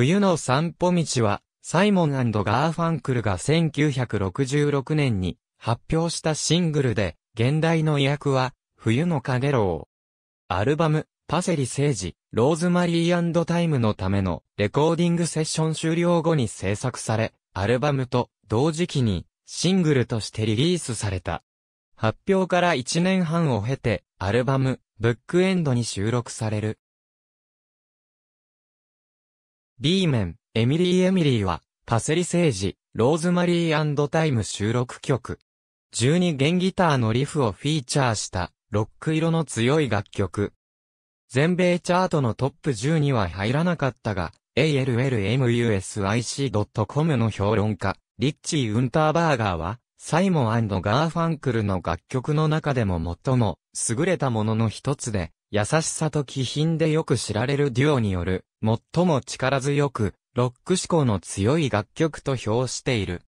冬の散歩道は、サイモンガーファンクルが1966年に発表したシングルで、現代の訳は、冬の影げアルバム、パセリ聖治、ローズマリータイムのためのレコーディングセッション終了後に制作され、アルバムと同時期にシングルとしてリリースされた。発表から1年半を経て、アルバム、ブックエンドに収録される。B 面、エミリー・エミリーは、パセリセージ、ローズマリータイム収録曲。12弦ギターのリフをフィーチャーした、ロック色の強い楽曲。全米チャートのトップ10には入らなかったが、ALLMUSIC.com の評論家、リッチー・ウンターバーガーは、サイモンガーファンクルの楽曲の中でも最も優れたものの一つで、優しさと気品でよく知られるデュオによる、最も力強く、ロック志向の強い楽曲と評している。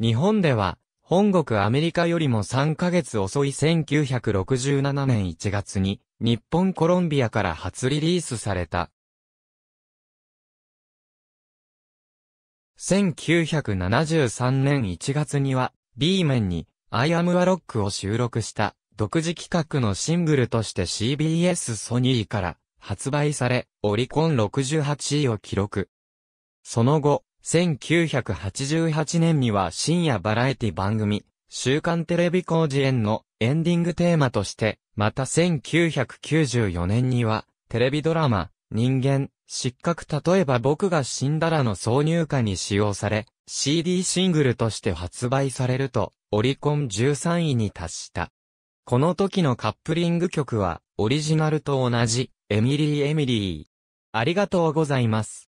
日本では、本国アメリカよりも3ヶ月遅い1967年1月に、日本コロンビアから初リリースされた。1973年1月には、B 面に、I am a Rock を収録した独自企画のシングルとして CBS ソニーから発売され、オリコン68位を記録。その後、1988年には深夜バラエティ番組、週刊テレビ工事園のエンディングテーマとして、また1994年には、テレビドラマ、人間、失格例えば僕が死んだらの挿入歌に使用され、CD シングルとして発売されると、オリコン13位に達した。この時のカップリング曲は、オリジナルと同じ、エミリー・エミリー。ありがとうございます。